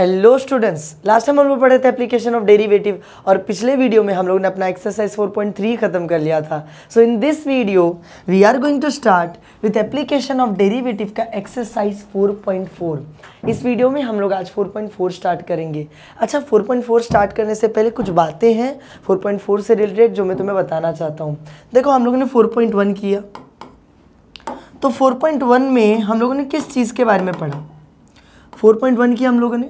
Hello students last time हम लोग पढ़े थे एप्लीकेशन ऑफ डेरिवेटिव और पिछले वीडियो में हम लोगों ने अपना एक्सरसाइज 4.3 खत्म कर लिया था so in this video we are going to start with application of derivative का एक्सरसाइज 4.4 इस वीडियो में हम लोग आज 4.4 स्टार्ट करेंगे अच्छा 4.4 स्टार्ट करने से पहले कुछ बातें हैं 4.4 से रिलेटेड जो मैं तुम्हें बताना चाहता हूँ देखो हम लोगों ने फोर किया तो फोर में हम लोगों ने किस चीज़ के बारे में पढ़ा फोर पॉइंट वन की हम लोगों ने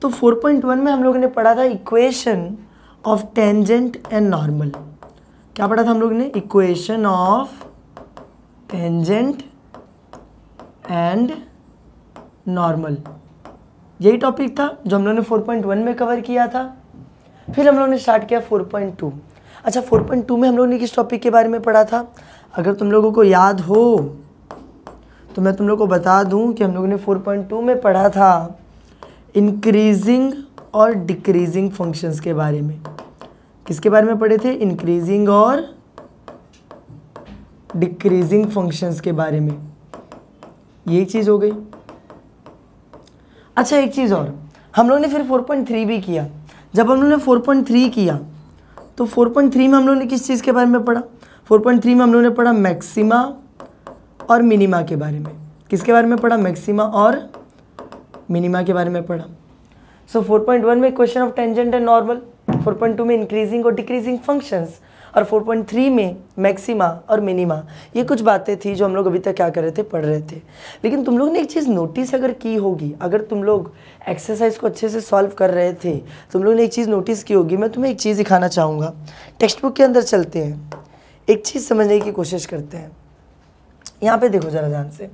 तो फोर पॉइंट वन में हम लोगों ने पढ़ा था equation of tangent and normal क्या पढ़ा था हम लोग ने equation of tangent and normal यही टॉपिक था जो हम लोगों ने 4.1 में कवर किया था फिर हम लोगों ने स्टार्ट किया 4.2 अच्छा 4.2 में हम लोगों ने किस टॉपिक के बारे में पढ़ा था अगर तुम लोगों को याद हो तो मैं तुम लोग को बता दूं कि हम लोगों ने 4.2 में पढ़ा था इंक्रीजिंग और डिक्रीजिंग फंक्शंस के बारे में किसके बारे में पढ़े थे इंक्रीजिंग और डिक्रीजिंग फंक्शंस के बारे में ये चीज़ हो गई अच्छा एक चीज़ और हम लोग ने फिर 4.3 भी किया जब हम लोग ने 4.3 किया तो 4.3 में हम लोग ने किस चीज़ के बारे में पढ़ा 4.3 में हम लोग ने पढ़ा मैक्सिमा और मिनिमा के बारे में किसके बारे में पढ़ा मैक्सिमा और मिनिमा के बारे में पढ़ा सो so, 4.1 में question of tangent and normal 4.2 में इंक्रीजिंग और डिक्रीजिंग फंक्शंस और 4.3 में मैक्सिमा और मिनिमा ये कुछ बातें थी जो हम लोग अभी तक क्या कर रहे थे पढ़ रहे थे लेकिन तुम लोग ने एक चीज़ नोटिस अगर की होगी अगर तुम लोग एक्सरसाइज को अच्छे से सॉल्व कर रहे थे तुम लोग ने एक चीज़ नोटिस की होगी मैं तुम्हें एक चीज़ दिखाना चाहूँगा टेक्स्ट बुक के अंदर चलते हैं एक चीज़ समझने की कोशिश करते हैं यहां पे देखो जरा ध्यान से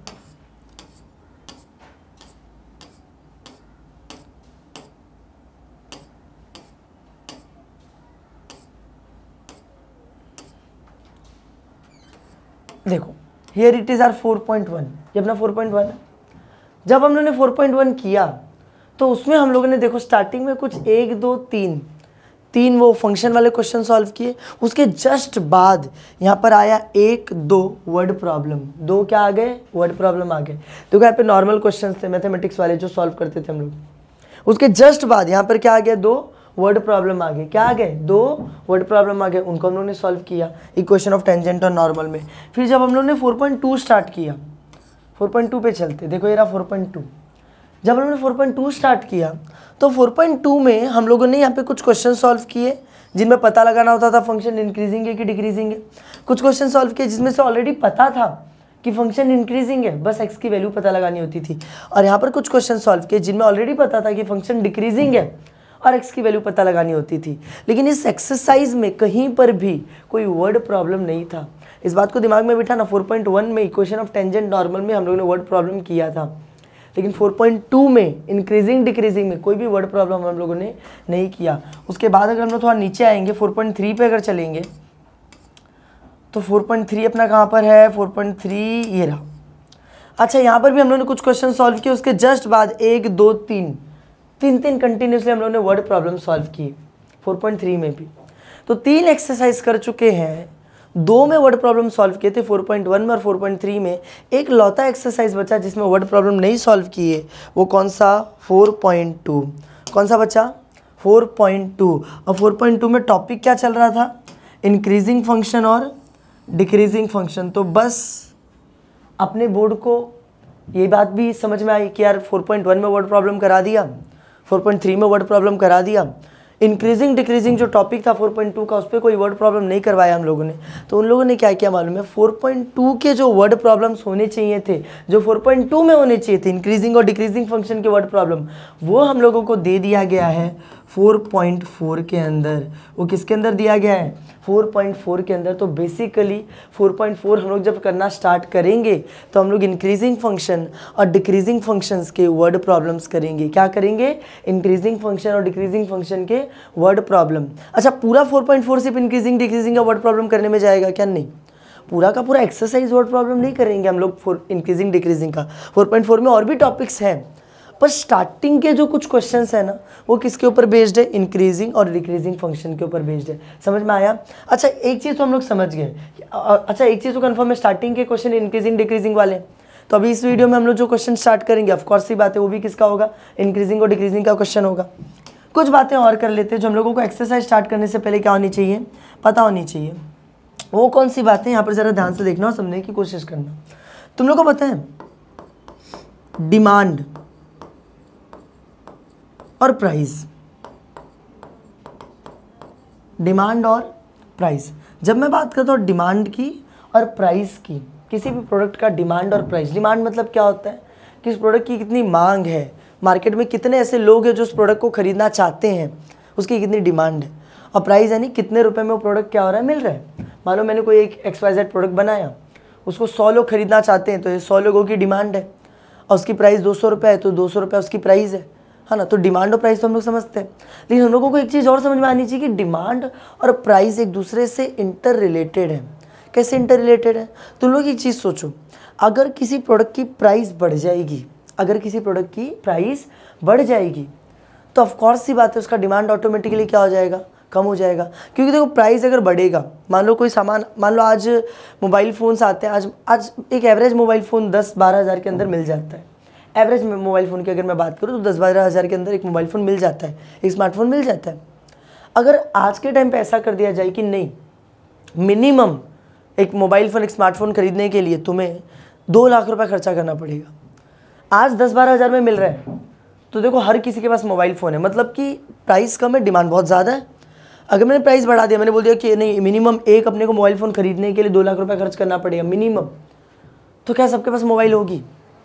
देखो हेयर इट इज़ आर 4.1 ये अपना 4.1 है जब हम लोगों ने 4.1 किया तो उसमें हम लोगों ने देखो स्टार्टिंग में कुछ एक दो तीन तीन वो फंक्शन वाले क्वेश्चन सॉल्व किए उसके जस्ट बाद यहाँ पर आया एक दो वर्ड प्रॉब्लम दो क्या आ गए वर्ड प्रॉब्लम आ गए देखो यहाँ पे नॉर्मल क्वेश्चन थे मैथमेटिक्स वाले जो सॉल्व करते थे हम लोग उसके जस्ट बाद यहाँ पर क्या आ गया दो वर्ड प्रॉब्लम आ गए क्या आ गए दो वर्ड प्रॉब्लम आ गए उनको हम लोग ने सॉल्व किया इक्वेशन ऑफ टेंजेंट और नॉर्मल में फिर जब हम लोग ने टू स्टार्ट किया टू पे चलते देखो ये रहा टू जब हमने 4.2 स्टार्ट किया तो 4.2 में हम लोगों ने यहाँ पे कुछ क्वेश्चन सॉल्व किए जिनमें पता लगाना होता था फंक्शन इंक्रीजिंग है कि डिक्रीजिंग है कुछ क्वेश्चन सॉल्व किए जिसमें से ऑलरेडी पता था कि फंक्शन इंक्रीजिंग है बस एक्स की वैल्यू पता लगानी होती थी और यहाँ पर कुछ क्वेश्चन सॉल्व किए जिनमें ऑलरेडी पता था कि फंक्शन डिक्रीजिंग है और एक्स की वैल्यू पता लगानी होती थी लेकिन इस एक्सरसाइज में कहीं पर भी कोई वर्ड प्रॉब्लम नहीं था इस बात को दिमाग में बिठाना 4.1 में इक्वेशन ऑफ टेंजेंट नॉर्मल में हम लोगों ने वर्ड प्रॉब्लम किया था लेकिन 4.2 में इंक्रीजिंग डिक्रीजिंग में कोई भी वर्ड प्रॉब्लम हम लोगों ने नहीं किया उसके बाद अगर हम लोग थोड़ा नीचे आएंगे 4.3 पे अगर चलेंगे तो 4.3 अपना कहाँ पर है 4.3 ये रहा अच्छा यहाँ पर भी हम लोगों ने कुछ क्वेश्चन सॉल्व किए उसके जस्ट बाद एक दो तीन तीन तीन कंटिन्यूसली हम लोगों ने वर्ड प्रॉब्लम सॉल्व किए फोर में भी तो तीन एक्सरसाइज कर चुके हैं दो में वर्ड प्रॉब्लम सॉल्व किए थे 4.1 में और 4.3 में एक लौता एक्सरसाइज बचा जिसमें वर्ड प्रॉब्लम नहीं सॉल्व किए वो कौन सा 4.2 कौन सा बच्चा 4.2 और 4.2 में टॉपिक क्या चल रहा था इंक्रीजिंग फंक्शन और डिक्रीजिंग फंक्शन तो बस अपने बोर्ड को ये बात भी समझ में आई कि यार 4.1 में वर्ड प्रॉब्लम करा दिया 4.3 में वर्ड प्रॉब्लम करा दिया इंक्रीजिंग डिक्रीजिंग जो टॉपिक था 4.2 का उस पर कोई वर्ड प्रॉब्लम नहीं करवाया हम लोगों ने तो उन लोगों ने क्या किया मालूम है 4.2 के जो वर्ड प्रॉब्लम्स होने चाहिए थे जो 4.2 में होने चाहिए थे इंक्रीजिंग और डिक्रीजिंग फंक्शन के वर्ड प्रॉब्लम वो हम लोगों को दे दिया गया है 4.4 के अंदर वो किसके अंदर दिया गया है 4.4 के अंदर तो बेसिकली 4.4 हम लोग जब करना स्टार्ट करेंगे तो हम लोग इंक्रीजिंग फंक्शन और डिक्रीजिंग फंक्शंस के वर्ड प्रॉब्लम्स करेंगे क्या करेंगे इंक्रीजिंग फंक्शन और डिक्रीजिंग फंक्शन के वर्ड प्रॉब्लम अच्छा पूरा 4.4 सिर्फ इंक्रीजिंग डिक्रीजिंग का वर्ड प्रॉब्लम करने में जाएगा क्या नहीं पूरा का पूरा एक्सरसाइज वर्ड प्रॉब्लम नहीं करेंगे हम लोग फोर इंक्रीजिंग डिक्रीजिंग का फोर में और भी टॉपिक्स हैं पर स्टार्टिंग के जो कुछ क्वेश्चन है ना वो किसके ऊपर बेस्ड है इंक्रीजिंग और डिक्रीजिंग फंक्शन के ऊपर बेस्ड है समझ में आया अच्छा एक चीज़ तो हम लोग समझ गए अच्छा एक चीज़ तो कन्फर्म है स्टार्टिंग के क्वेश्चन इंक्रीजिंग डिक्रीजिंग वाले तो अभी इस वीडियो में हम लोग जो क्वेश्चन स्टार्ट करेंगे ऑफकोर्स ही बात है वो भी किसका होगा इंक्रीजिंग और डिक्रीजिंग का क्वेश्चन होगा कुछ बातें और कर लेते हैं जो हम लोगों को एक्सरसाइज स्टार्ट करने से पहले क्या होनी चाहिए पता होनी चाहिए वो कौन सी बातें यहाँ पर ज़रा ध्यान से देखना और समझने की कोशिश करना तुम लोग को पता है डिमांड और प्राइस डिमांड और प्राइस जब मैं बात करता हूँ डिमांड की और प्राइस की किसी भी प्रोडक्ट का डिमांड और प्राइस डिमांड मतलब क्या होता है कि इस प्रोडक्ट की कितनी मांग है मार्केट में कितने ऐसे लोग हैं जो उस प्रोडक्ट को ख़रीदना चाहते हैं उसकी कितनी डिमांड है और प्राइस यानी कितने रुपए में वो प्रोडक्ट क्या हो रहा है मिल रहा है मान लो मैंने कोई एक एक्स वाई जेड प्रोडक्ट बनाया उसको सौ लोग खरीदना चाहते हैं तो ये सौ लोगों की डिमांड है और उसकी प्राइस दो सौ रुपये है तो दो सौ रुपये उसकी प्राइस है है हाँ ना तो डिमांड और प्राइस तो हम लोग समझते हैं लेकिन हम लोगों को एक चीज़ और समझ में आनी चाहिए कि डिमांड और प्राइस एक दूसरे से इंटर रिलेटेड है कैसे इंटर रिलेटेड है तुम लोग एक चीज़ सोचो अगर किसी प्रोडक्ट की प्राइस बढ़ जाएगी अगर किसी प्रोडक्ट की प्राइस बढ़ जाएगी तो ऑफकोर्स सी बात है उसका डिमांड ऑटोमेटिकली क्या हो जाएगा कम हो जाएगा क्योंकि देखो प्राइस अगर बढ़ेगा मान लो कोई सामान मान लो आज मोबाइल फ़ोन्स आते हैं आज आज एक एवरेज मोबाइल फ़ोन दस बारह हज़ार के अंदर हाँ। मिल जाता है एवरेज में मोबाइल फ़ोन की अगर मैं बात करूँ तो दस बारह हज़ार के अंदर एक मोबाइल फ़ोन मिल जाता है एक स्मार्टफोन मिल जाता है अगर आज के टाइम पर ऐसा कर दिया जाए कि नहीं मिनिमम एक मोबाइल फ़ोन एक स्मार्टफोन खरीदने के लिए तुम्हें दो लाख रुपये खर्चा करना पड़ेगा आज दस बारह हज़ार में मिल रहा है तो देखो हर किसी के पास मोबाइल फ़ोन है मतलब कि प्राइस कम है डिमांड बहुत ज़्यादा है अगर मैंने प्राइस बढ़ा दिया मैंने बोल दिया कि नहीं मिनिमम एक अपने को मोबाइल फ़ोन खरीदने के लिए दो लाख रुपये खर्च करना पड़ेगा मिनिमम तो क्या सबके पास मोबाइल होगी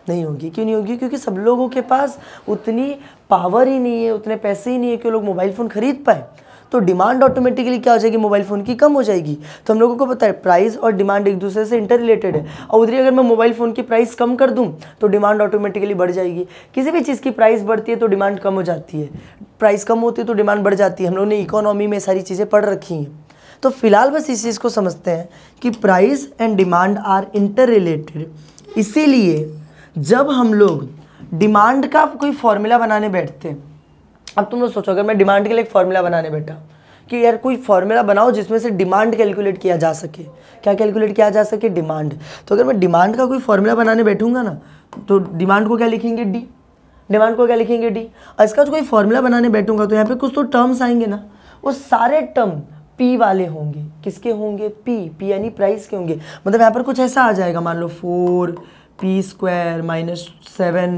नहीं होगी क्यों नहीं होगी क्योंकि सब लोगों के पास उतनी पावर ही नहीं है उतने पैसे ही नहीं है कि लोग मोबाइल फ़ोन खरीद पाए तो डिमांड ऑटोमेटिकली क्या हो जाएगी मोबाइल फ़ोन की कम हो जाएगी तो हम लोगों को पता है प्राइस और डिमांड एक दूसरे से इंटर रिलेटेड है और उधर अगर मैं मोबाइल फ़ोन की प्राइस कम कर दूँ तो डिमांड ऑटोमेटिकली बढ़ जाएगी किसी भी चीज़ की प्राइस बढ़ती है तो डिमांड कम हो जाती है प्राइस कम होती है तो डिमांड बढ़ जाती है हम लोगों ने इकोनॉमी में सारी चीज़ें पढ़ रखी हैं तो फिलहाल बस इस चीज़ को समझते हैं कि price and demand are interrelated इसीलिए जब हम लोग डिमांड का कोई फॉर्मूला बनाने बैठते अब तुम लोग सोचो अगर मैं डिमांड के लिए एक फॉर्मूला बनाने बैठा कि यार कोई फॉर्मूला बनाओ जिसमें से डिमांड कैलकुलेट किया जा सके क्या कैलकुलेट किया जा सके डिमांड तो अगर मैं डिमांड का कोई फॉर्मूला बनाने बैठूंगा ना तो डिमांड को क्या लिखेंगे डी डिमांड को क्या लिखेंगे डी और इसका जो कोई फॉर्मूला बनाने बैठूंगा तो यहाँ पे कुछ तो टर्म्स आएंगे ना वो सारे टर्म पी वाले होंगे किसके होंगे पी पी यानी प्राइस के होंगे मतलब यहाँ पर कुछ ऐसा आ जाएगा मान लो four P square minus seven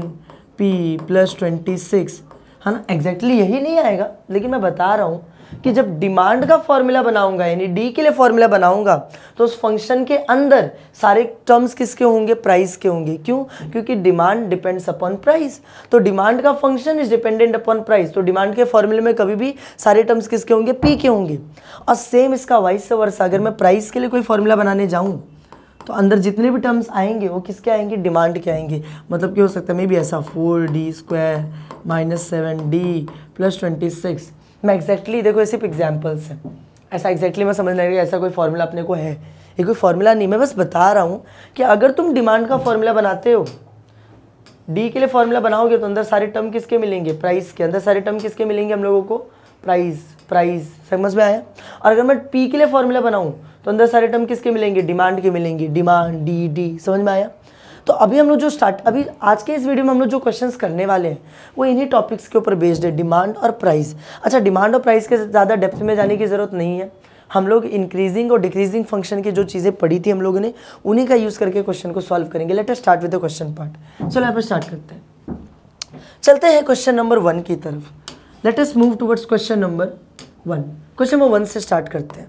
P plus twenty six है ना एग्जैक्टली यही नहीं आएगा लेकिन मैं बता रहा हूँ कि जब डिमांड का फॉर्मूला बनाऊंगा यानी डी के लिए फॉर्मूला बनाऊंगा तो उस फंक्शन के अंदर सारे टर्म्स किसके होंगे प्राइस के होंगे क्यों क्योंकि डिमांड डिपेंड्स अपॉन प्राइस तो डिमांड का function is dependent upon price तो डिमांड के फॉर्मूले में कभी भी सारे टर्म्स किसके होंगे पी के होंगे और सेम इसका वाइस वर्ष अगर मैं प्राइस के लिए कोई फॉर्मूला बनाने जाऊँ तो अंदर जितने भी टर्म्स आएंगे वो किसके आएंगे डिमांड के आएंगे मतलब क्या हो सकता है मे भी ऐसा four D square minus seven D plus twenty six मैं एक्जैक्टली देखो ये सिर्फ एग्जाम्पल्स हैं ऐसा एक्जैक्टली मैं समझ लगा ऐसा कोई फॉर्मूला अपने को है ये कोई फॉर्मूला नहीं मैं बस बता रहा हूँ कि अगर तुम डिमांड का फॉर्मूला बनाते हो डी के लिए फॉर्मूला बनाओगे तो अंदर सारे टर्म किसके मिलेंगे प्राइस के अंदर सारे टर्म किसके मिलेंगे हम लोगों को प्राइस प्राइस समझ में आया और अगर मैं पी के लिए फॉर्मूला बनाऊँ तो अंदर सारे टर्म किसके मिलेंगे डिमांड के मिलेंगे डिमांड डी डी समझ में आया तो अभी हम लोग जो स्टार्ट अभी आज के इस वीडियो में हम लोग जो क्वेश्चंस करने वाले हैं वो इन्हीं टॉपिक्स के ऊपर बेस्ड है डिमांड और प्राइस अच्छा डिमांड और प्राइस के ज़्यादा डेप्थ में जाने की ज़रूरत नहीं है हम लोग इंक्रीजिंग और डिक्रीजिंग फंक्शन की जो चीज़ें पढ़ी थी हम लोगों ने उन्हीं का यूज़ करके क्वेश्चन को सॉल्व करेंगे later start with the question part चलो यहाँ पर स्टार्ट करते हैं चलते हैं क्वेश्चन नंबर वन की तरफ let us move towards question number one question number one से स्टार्ट करते हैं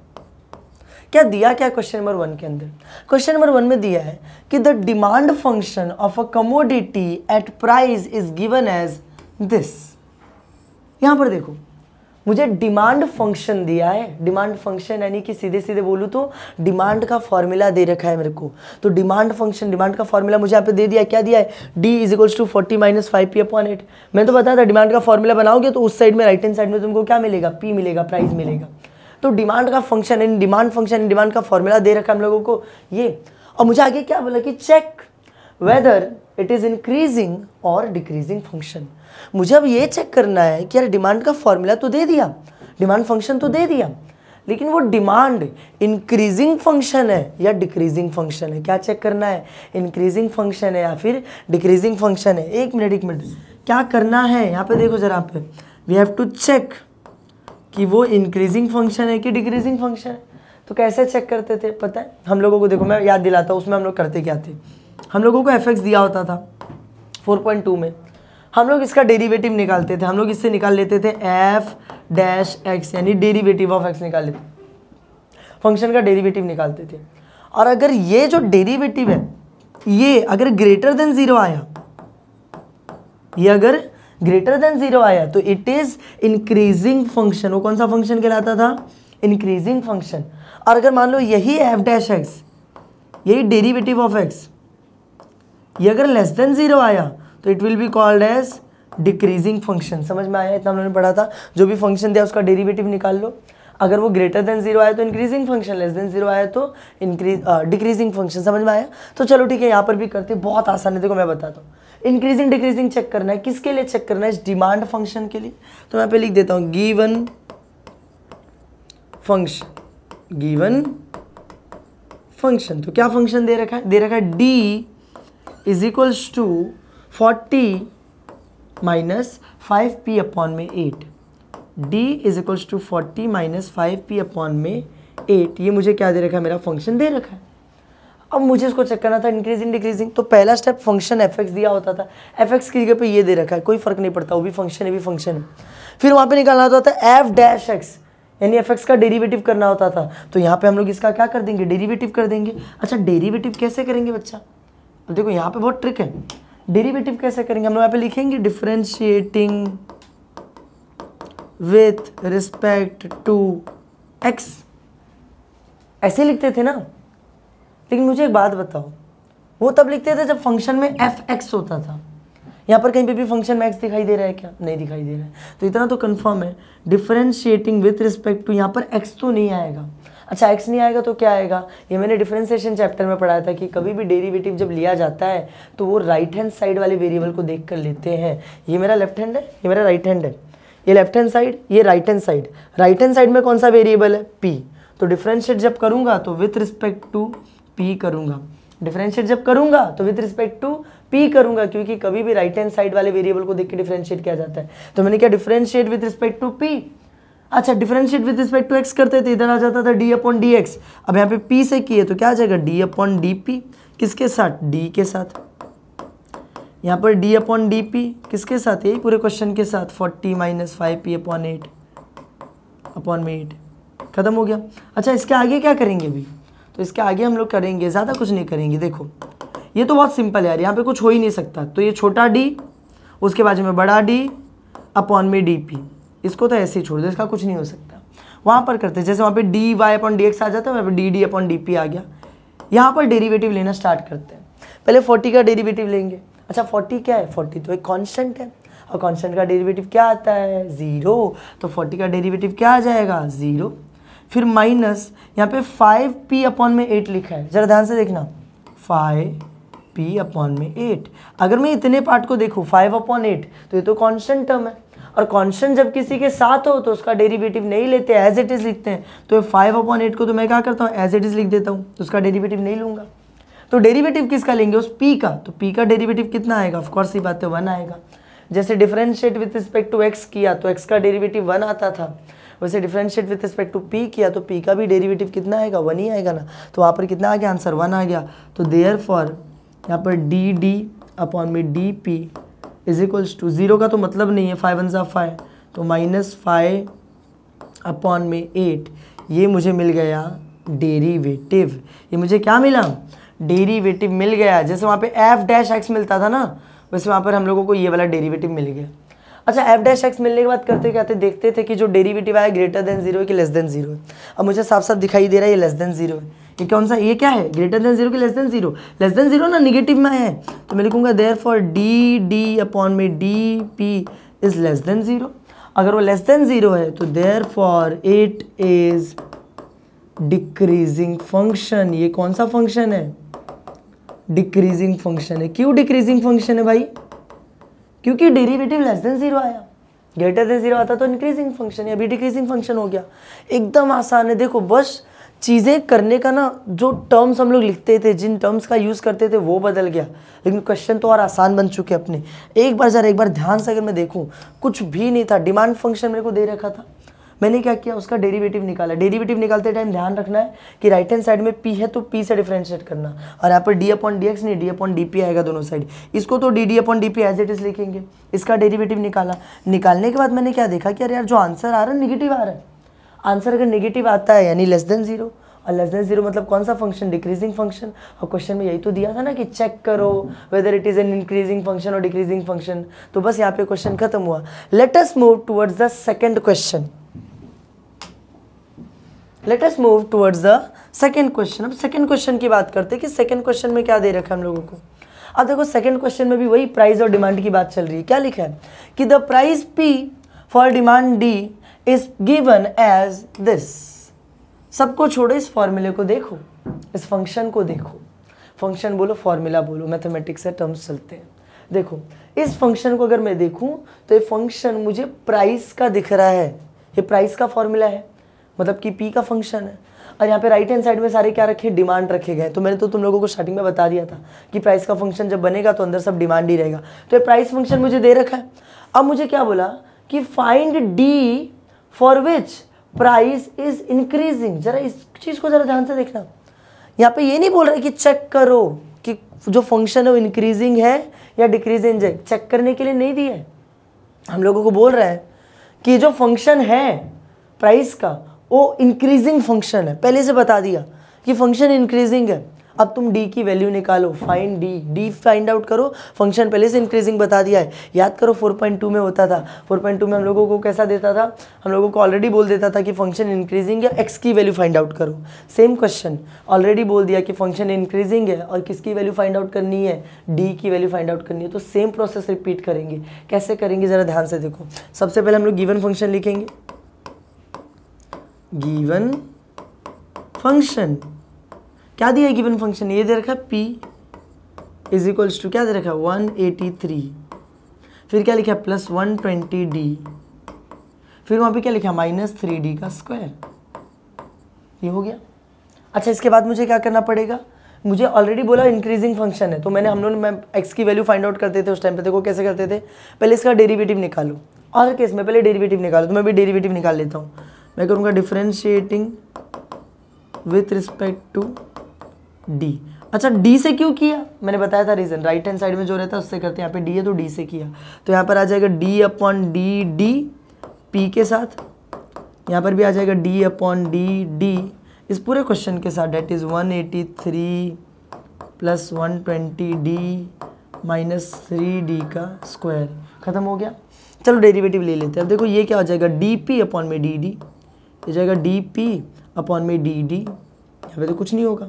क्या दिया क्या क्वेश्चन नंबर वन के अंदर क्वेश्चन नंबर वन में दिया है कि the demand function of a commodity at price is given as this यहां पर देखो मुझे डिमांड फंक्शन दिया है डिमांड फंक्शन यानी कि सीधे सीधे बोलूँ तो डिमांड का फॉर्मूला दे रखा है मेरे को तो डिमांड फंक्शन डिमांड का फॉर्मूला मुझे यहाँ पे दे दिया क्या दिया है D is equals to forty minus five P upon eight मैंने तो बताया था डिमांड का फॉर्मूला बनाओगे तो उस साइड में राइट हैंड साइड में तुमको क्या मिलेगा पी मिलेगा प्राइज मिलेगा तो डिमांड का फंक्शन इन डिमांड फंक्शन डिमांड का फॉर्मूला दे रखा है हम लोगों को ये और मुझे आगे क्या बोला कि check whether it is increasing और डिक्रीजिंग फंक्शन मुझे अब ये चेक करना है कि यार डिमांड का फॉर्मूला तो दे दिया डिमांड फंक्शन तो दे दिया लेकिन वो डिमांड इंक्रीजिंग फंक्शन है या डिक्रीजिंग फंक्शन है क्या चेक करना है इंक्रीजिंग फंक्शन है या फिर डिक्रीजिंग फंक्शन है एक मिनट एक मिनट क्या करना है यहाँ पे देखो जरा पे वी हैव टू चेक कि वो इंक्रीजिंग फंक्शन है कि डिक्रीजिंग फंक्शन है तो कैसे चेक करते थे पता है हम लोगों को देखो मैं याद दिलाता हूँ उसमें हम लोग करते क्या थे हम लोगों को एफ दिया होता था 4.2 में हम लोग इसका डेरिवेटिव निकालते थे हम लोग इससे निकाल लेते थे एफ डैश एक्स यानी डेरिवेटिव ऑफ एक्स निकाल लेते फंक्शन का डेरिवेटिव निकालते थे और अगर ये जो डेरिवेटिव है ये अगर ग्रेटर देन ज़ीरो आया ये अगर ग्रेटर देन जीरो आया तो इट इज़ इंक्रीजिंग फंक्शन वो कौन सा फंक्शन कहलाता था इंक्रीजिंग फंक्शन और अगर मान लो यही एफ डैश एक्स यही डेरिवेटिव ऑफ एक्स ये अगर लेस देन जीरो आया तो it will be called as decreasing function समझ में आया इतना हम पढ़ा था जो भी फंक्शन दिया उसका डेरिवेटिव निकाल लो अगर वो ग्रेटर देन जीरो आया तो increasing function less than zero आया तो इंक्रीज डिक्रीजिंग फंक्शन समझ में आया तो चलो ठीक है यहाँ पर भी करते बहुत आसान है देखो मैं बताता हूँ इंक्रीजिंग डिक्रीजिंग चेक करना है किसके लिए चेक करना है इस डिमांड फंक्शन के लिए तो मैं पे लिख देता हूँ गिवन फंक्शन गिवन फंक्शन तो क्या फंक्शन दे रखा है दे रखा है D is equals to forty minus five P upon में eight D is equals to forty minus five P upon में एट ये मुझे क्या दे रखा है मेरा फंक्शन दे रखा है अब मुझे इसको चेक करना था इंक्रीजिंग डिक्रीजिंग तो पहला स्टेप फंक्शन एफ दिया होता था एफ एक्स की जगह पे ये दे रखा है कोई फर्क नहीं पड़ता वो भी फंक्शन है भी फंक्शन है फिर वहाँ पे निकालना होता था एफ डैश एक्स यानी एफ का डेरिवेटिव करना होता था तो यहाँ पे हम लोग इसका क्या कर देंगे डेरीवेटिव कर देंगे अच्छा डेरीवेटिव कैसे करेंगे बच्चा अब देखो यहाँ पर बहुत ट्रिक है डेरीवेटिव कैसे करेंगे हम लोग यहाँ पे लिखेंगे differentiating with respect to X ऐसे लिखते थे ना लेकिन मुझे एक बात बताओ वो तब लिखते थे जब फंक्शन में एफ एक्स होता था यहाँ पर कहीं पे भी फंक्शन में एक्स दिखाई दे रहा है क्या नहीं दिखाई दे रहा है तो इतना तो कंफर्म है डिफ्रेंशिएटिंग विथ रिस्पेक्ट टू यहाँ पर एक्स तो नहीं आएगा अच्छा एक्स नहीं आएगा तो क्या आएगा ये मैंने डिफ्रेंशिएशन चैप्टर में पढ़ाया था कि कभी भी डेरिवेटिव जब लिया जाता है तो वो राइट हैंड साइड वाले वेरिएबल को देख कर लेते हैं ये मेरा लेफ्ट हैंड है ये मेरा राइट हैंड है ये लेफ्ट हैंड साइड ये right hand side right hand side में कौन सा वेरिएबल है पी तो डिफ्रेंशिएट जब करूँगा तो विथ रिस्पेक्ट टू पी करूंगा डिफ्रेंशिएट जब करूंगा तो विद रिस्पेक्ट टू पी करूंगा क्योंकि कभी भी राइट हैंड साइड वाले वेरिएबल को देख के डिफ्रेंशिएट किया जाता है तो मैंने क्या differentiate with respect to P अच्छा differentiate with respect to X करते थे इधर आ जाता था डी अपॉन डी एक्स अब यहाँ पे पी से किए तो क्या आ जाएगा डी अपॉन डी पी किसके साथ डी के साथ यहाँ पर डी अपॉन डी पी किसके साथ यही पूरे क्वेश्चन के साथ forty minus five P upon eight upon में एट खत्म हो गया अच्छा इसके आगे क्या करेंगे अभी तो इसके आगे हम लोग करेंगे ज़्यादा कुछ नहीं करेंगे देखो ये तो बहुत सिंपल है यार यहाँ पे कुछ हो ही नहीं सकता तो ये छोटा डी उसके बाजू में बड़ा डी अपॉन में डी पी इसको तो ऐसे ही छोड़ दो इसका कुछ नहीं हो सकता वहाँ पर करते जैसे वहाँ पर D Y upon D X आ जाता है वहाँ पर D D upon D P आ गया यहाँ पर डेरीवेटिव लेना स्टार्ट करते हैं पहले फोर्टी का डेरीवेटिव लेंगे अच्छा फोर्टी क्या है फोर्टी तो एक कॉन्स्टेंट है और कॉन्स्टेंट का डेरिवेटिव क्या आता है ज़ीरो तो फोर्टी का डेरिवेटिव क्या आ जाएगा ज़ीरो फिर माइनस यहाँ पे फाइव पी अपॉन में एट लिखा है ज़रा ध्यान से देखना फाइव पी अपॉन में एट अगर मैं इतने पार्ट को देखूँ फाइव अपॉन एट तो ये तो कॉन्स्टेंट टर्म है और कॉन्स्टेंट जब किसी के साथ हो तो उसका डेरिवेटिव नहीं लेते एज इट इज़ लिखते हैं तो फाइव अपॉन एट को तो मैं क्या करता हूँ एज इट इज़ लिख देता हूँ तो उसका डेरिवेटिव नहीं लूँगा तो डेरिवेटिव किसका लेंगे उस पी का तो पी का डेरिवेटिव कितना आएगा ऑफकोर्स ये बात है तो वन आएगा जैसे differentiate with respect to X किया तो एक्स का डेरिवेटिव वन आता था वैसे differentiate with respect to P किया तो पी का भी डेरिवेटिव कितना आएगा वन ही आएगा ना तो वहाँ पर कितना आ गया आंसर वन आ गया तो देयर फॉर यहाँ पर डी डी अपॉन में D P is equals to zero का तो मतलब नहीं है फाइव वन सा फाइव तो माइनस फाइव अपॉन में एट ये मुझे मिल गया डेरीवेटिव ये मुझे क्या मिला डेरीवेटिव मिल गया जैसे वहाँ पर एफ डैश एक्स मिलता था ना वैसे वहाँ पर हम लोगों को ये वाला डेरीवेटिव मिल गया अच्छा एफ डैश एक्स मिलने के बाद करते क्या थे देखते थे कि जो डेरिवेटिव आया ग्रेटर देन जीरो है कि लेस देन जीरो है अब मुझे साफ साफ दिखाई दे रहा है ये लेस देन जीरो है ये कौन सा ये क्या है ग्रेटर देन जीरो कि less than zero less than zero ना निगेटिव में है तो मैं लिखूंगा therefore D D upon में D P is less than zero अगर वो लेस देन जीरो है तो therefore it is decreasing function ये कौन सा फंक्शन है डिक्रीजिंग फंक्शन है क्यों डिक्रीजिंग फंक्शन है भाई क्योंकि डेरिवेटिव लेस देन जीरो आया ग्रेटर देन जीरो आता तो इंक्रीजिंग फंक्शन या भी डिक्रीजिंग फंक्शन हो गया एकदम आसान है देखो बस चीज़ें करने का ना जो टर्म्स हम लोग लिखते थे जिन टर्म्स का यूज़ करते थे वो बदल गया लेकिन क्वेश्चन तो और आसान बन चुके अपने एक बार ज़रा एक बार ध्यान से अगर मैं देखूँ कुछ भी नहीं था डिमांड फंक्शन मेरे को दे रखा था मैंने क्या किया उसका डेरिवेटिव निकाला डेरिवेटिव निकालते टाइम ध्यान रखना है कि राइट हैंड साइड में पी है तो पी से डिफ्रेंशिएट करना और यहाँ पर डी अपॉन डी नहीं डी अपॉन डी आएगा दोनों साइड इसको तो D D upon D as it is लिखेंगे इसका डेरिवेटिव निकाला निकालने के बाद मैंने क्या देखा कि अरे यार जो आंसर आ रहा है निगेटिव आ रहा है आंसर अगर निगेटिव आता है यानी लेस देन जीरो और लेस देन जीरो मतलब कौन सा फंक्शन डिक्रीजिंग फंक्शन और क्वेश्चन में यही तो दिया था ना कि चेक करो whether it is an increasing function और डिक्रीजिंग फंक्शन तो बस यहाँ पे क्वेश्चन खत्म हुआ let us move towards the second question let us move towards the second question अब सेकेंड क्वेश्चन की बात करते हैं कि सेकेंड क्वेश्चन में क्या दे रखा है हम लोगों को अब देखो सेकेंड क्वेश्चन में भी वही प्राइस और डिमांड की बात चल रही है क्या लिखा है कि the price P for demand D is given as this सबको छोड़ो इस फॉर्मूले को देखो इस फंक्शन को देखो फंक्शन बोलो फॉर्मूला बोलो मैथमेटिक्स से टर्म्स चलते हैं देखो इस फंक्शन को अगर मैं देखूं तो ये फंक्शन मुझे प्राइस का दिख रहा है ये प्राइस का फॉर्मूला है मतलब कि पी का फंक्शन है और यहाँ पे राइट हैंड साइड में सारे क्या रखे डिमांड रखे गए तो मैंने तो तुम लोगों को स्टार्टिंग में बता दिया था कि प्राइस का फंक्शन जब बनेगा तो अंदर सब डिमांड ही रहेगा तो ये प्राइस फंक्शन मुझे दे रखा है अब मुझे क्या बोला कि find D for which price is increasing जरा इस चीज़ को जरा ध्यान से देखना यहाँ पे ये नहीं बोल रहा कि चेक करो कि जो फंक्शन है वो इंक्रीजिंग है या डिक्रीजिंग है चेक करने के लिए नहीं दिया है हम लोगों को बोल रहा है कि जो फंक्शन है प्राइस का वो इंक्रीजिंग फंक्शन है पहले से बता दिया कि फंक्शन इंक्रीजिंग है अब तुम डी की वैल्यू निकालो find D D find out करो फंक्शन पहले से इंक्रीजिंग बता दिया है याद करो 4.2 में होता था 4.2 में हम लोगों को कैसा देता था हम लोगों को ऑलरेडी बोल देता था कि फंक्शन इंक्रीजिंग है एक्स की वैल्यू फाइंड आउट करो सेम क्वेश्चन ऑलरेडी बोल दिया कि फंक्शन इंक्रीजिंग है और किसकी वैल्यू फाइंड आउट करनी है डी की वैल्यू फाइंड आउट करनी है तो सेम प्रोसेस रिपीट करेंगे कैसे करेंगे ज़रा ध्यान से देखो सबसे पहले हम लोग गिवन फंक्शन लिखेंगे गिवन फंक्शन क्या दिया है गिवन फंक्शन ये दे रखा है पी इज इक्वल्स टू क्या दे रखा है वन एटी थ्री फिर क्या लिखा है प्लस वन ट्वेंटी डी फिर वहाँ पे क्या लिखा माइनस थ्री डी का स्क्वायर ये हो गया अच्छा इसके बाद मुझे क्या करना पड़ेगा मुझे ऑलरेडी बोला इंक्रीजिंग फंक्शन है तो मैंने हम लोग मैं एक्स की वैल्यू फाइंड आउट करते थे उस टाइम पे देखो कैसे करते थे पहले इसका डेरिवेटिव निकालो और केस में पहले डेरिवेटिव निकालो तो मैं भी डेरिवेटिव निकाल लेता हूँ मैं करूँगा differentiating with respect to D अच्छा डी से क्यों किया मैंने बताया था रीज़न राइट हैंड साइड में जो रहता है उससे करते हैं यहाँ पे डी है तो डी से किया तो यहाँ पर आ जाएगा D upon D D P के साथ यहाँ पर भी आ जाएगा डी अपॉन डी डी इस पूरे क्वेश्चन के साथ that is one eighty three plus one twenty D minus three D का स्क्वायर ख़त्म हो गया चलो डेरिवेटिव ले लेते हैं अब देखो ये क्या हो जाएगा डी पी अपॉन में डी डी तो जाएगा डी पी अपॉन में डी डी यहाँ पर तो कुछ नहीं होगा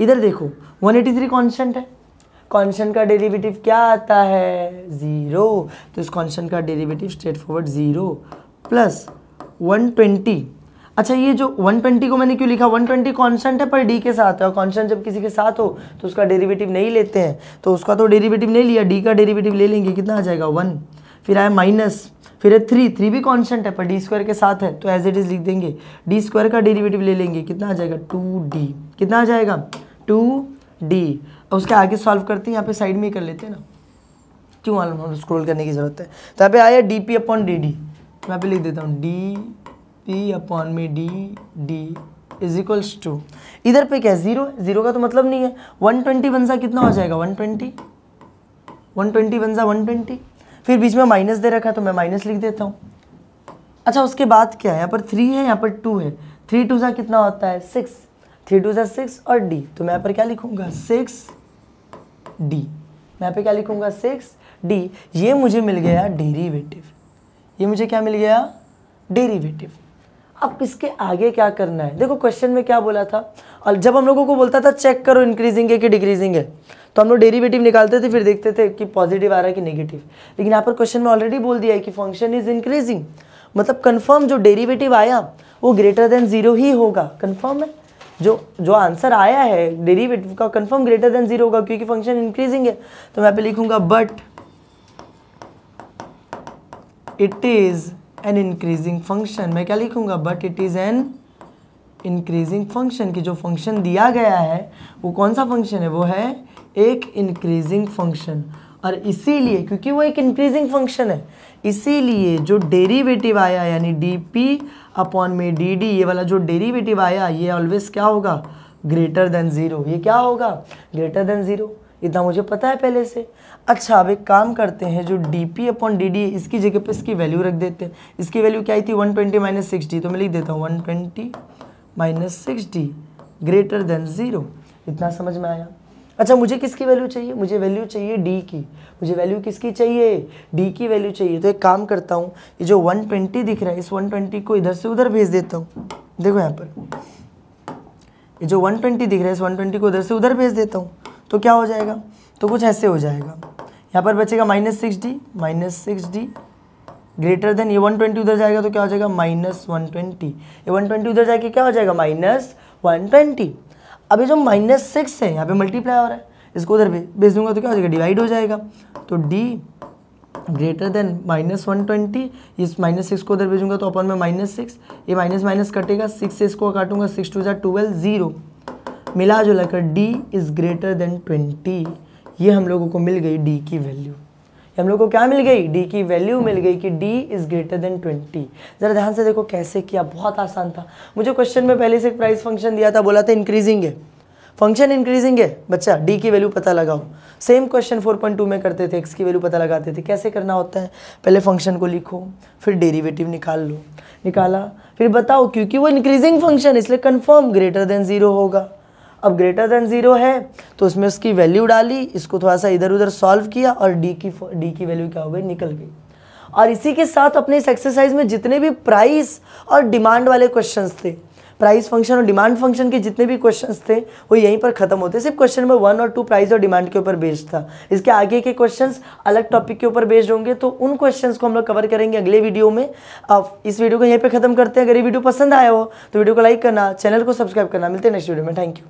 इधर देखो 183 कॉन्सेंट है कॉन्सेंट का डेरिवेटिव क्या आता है ज़ीरो तो इस कॉन्सेंट का derivative straight forward zero plus 120 अच्छा ये जो 120 को मैंने क्यों लिखा 120 कांस्टेंट है पर डी के साथ है और कांस्टेंट जब किसी के साथ हो तो उसका डेरिवेटिव नहीं लेते हैं तो उसका तो डेरिवेटिव नहीं लिया डी का डेरिवेटिव ले लेंगे कितना आ जाएगा वन फिर आया माइनस फिर है थ्री थ्री भी कॉन्स्टेंट है पर डी स्क्वायर के साथ है तो एज इट इज़ लिख देंगे डी स्क्वायर का डेरिवेटिव ले लेंगे कितना आ जाएगा टू डी कितना आ जाएगा टू डी उसके आगे सॉल्व करते हैं यहाँ पे साइड में ही कर लेते हैं ना क्यों हम स्क्रोल करने की ज़रूरत है तो यहाँ पे आया D P upon D D यहाँ पे लिख देता हूँ डी पी अपॉन में D D is equals to इधर पे क्या है जीरो जीरो का तो मतलब नहीं है वन ट्वेंटी वन सा कितना हो जाएगा one twenty one twenty one सा वन ट्वेंटी फिर बीच में माइनस दे रखा है तो मैं माइनस लिख देता हूँ अच्छा उसके बाद क्या है यहाँ पर थ्री है यहाँ पर टू है थ्री टू सा कितना होता है सिक्स थ्री टू सा सिक्स और डी तो मैं यहाँ पर क्या लिखूँगा सिक्स डी मैं यहाँ पर क्या लिखूँगा सिक्स डी ये मुझे मिल गया डेरीवेटिव ये मुझे क्या मिल गया डेरीवेटिव अब इसके आगे क्या करना है देखो क्वेश्चन में क्या बोला था और जब हम लोगों को बोलता था चेक करो इंक्रीजिंग है कि डिक्रीजिंग है तो हम लोग डेरिवेटिव निकालते थे फिर देखते थे कि पॉजिटिव आ रहा है कि नेगेटिव लेकिन यहाँ पर क्वेश्चन में ऑलरेडी बोल दिया है कि फंक्शन इज इंक्रीजिंग मतलब कन्फर्म जो डेरीवेटिव आया वो ग्रेटर देन जीरो ही होगा कन्फर्म है जो जो आंसर आया है डेरीवेटिव का कन्फर्म ग्रेटर देन जीरो होगा क्योंकि फंक्शन इंक्रीजिंग है तो मैं पे लिखूंगा but it is an increasing function मैं क्या लिखूंगा but it is an increasing function की जो फंक्शन दिया गया है वो कौन सा फंक्शन है वो है एक इंक्रीजिंग फंक्शन और इसीलिए क्योंकि वो एक इंक्रीजिंग फंक्शन है इसीलिए जो डेरिवेटिव आया यानी डी पी अपॉन में डी डी ये वाला जो डेरिवेटिव आया ये ऑलवेज क्या होगा ग्रेटर देन ज़ीरो ये क्या होगा ग्रेटर देन ज़ीरो इतना मुझे पता है पहले से अच्छा अब एक काम करते हैं जो D P upon D D इसकी जगह पे इसकी वैल्यू रख देते हैं इसकी वैल्यू क्या आई थी one twenty minus six D तो मैं लिख देता हूँ one twenty minus six D greater than zero इतना समझ में आया अच्छा मुझे किसकी वैल्यू चाहिए मुझे वैल्यू चाहिए डी की मुझे वैल्यू किसकी चाहिए डी की वैल्यू चाहिए तो एक काम करता हूँ ये जो ट्वेंटी दिख रहा है इस ट्वेंटी को इधर से उधर भेज देता हूँ देखो यहाँ पर ये जो ट्वेंटी दिख रहा है इस ट्वेंटी को इधर से उधर भेज देता हूँ तो क्या हो जाएगा तो कुछ ऐसे हो जाएगा यहाँ पर बचेगा minus six D minus six D greater than ये वन ट्वेंटी उधर जाएगा तो क्या हो जाएगा माइनस वन ट्वेंटी ये वन ट्वेंटी उधर जाएगा क्या हो जाएगा माइनस वन ट्वेंटी अभी जो माइनस सिक्स है यहाँ पे मल्टीप्लाई हो रहा है इसको उधर भेज दूंगा तो क्या हो जाएगा डिवाइड हो जाएगा तो D greater than minus one twenty इस माइनस सिक्स को उधर भेजूंगा तो अपन में माइनस सिक्स ये माइनस माइनस कटेगा सिक्स से इसको काटूंगा सिक्स टू जै ट्वेल्व जीरो मिला जुला कर D is greater than twenty ये हम लोगों को मिल गई डी की वैल्यू हम लोग को क्या मिल गई डी की वैल्यू मिल गई कि D is greater than twenty ज़रा ध्यान से देखो कैसे किया बहुत आसान था मुझे क्वेश्चन में पहले से एक प्राइस फंक्शन दिया था बोला था इंक्रीजिंग है फंक्शन इंक्रीजिंग है बच्चा डी की वैल्यू पता लगाओ सेम क्वेश्चन 4.2 में करते थे एक्स की वैल्यू पता लगाते थे कैसे करना होता है पहले फंक्शन को लिखो फिर डेरिवेटिव निकाल लो निकाला फिर बताओ क्योंकि वो इंक्रीजिंग फंक्शन इसलिए कन्फर्म ग्रेटर देन ज़ीरो होगा अब ग्रेटर देन ज़ीरो है तो उसमें उसकी वैल्यू डाली इसको थोड़ा सा इधर उधर सॉल्व किया और डी की डी की वैल्यू क्या हो गई निकल गई और इसी के साथ अपने इस एक्सरसाइज में जितने भी प्राइस और डिमांड वाले क्वेश्चन थे प्राइस फंक्शन और डिमांड फंक्शन के जितने भी क्वेश्चन थे वो यहीं पर खत्म होते सिर्फ क्वेश्चन नंबर वन और टू प्राइस और डिमांड के ऊपर बेस्ड था इसके आगे के क्वेश्चन अलग टॉपिक के ऊपर बेस्ड होंगे तो उन क्वेश्चन को हम लोग कवर करेंगे अगले वीडियो में अब इस वीडियो को यहीं पर खत्म करते हैं अगर ये वीडियो पसंद आया हो तो वीडियो को लाइक करना चैनल को सब्सक्राइब करना मिलते हैं नेक्स्ट वीडियो में थैंक यू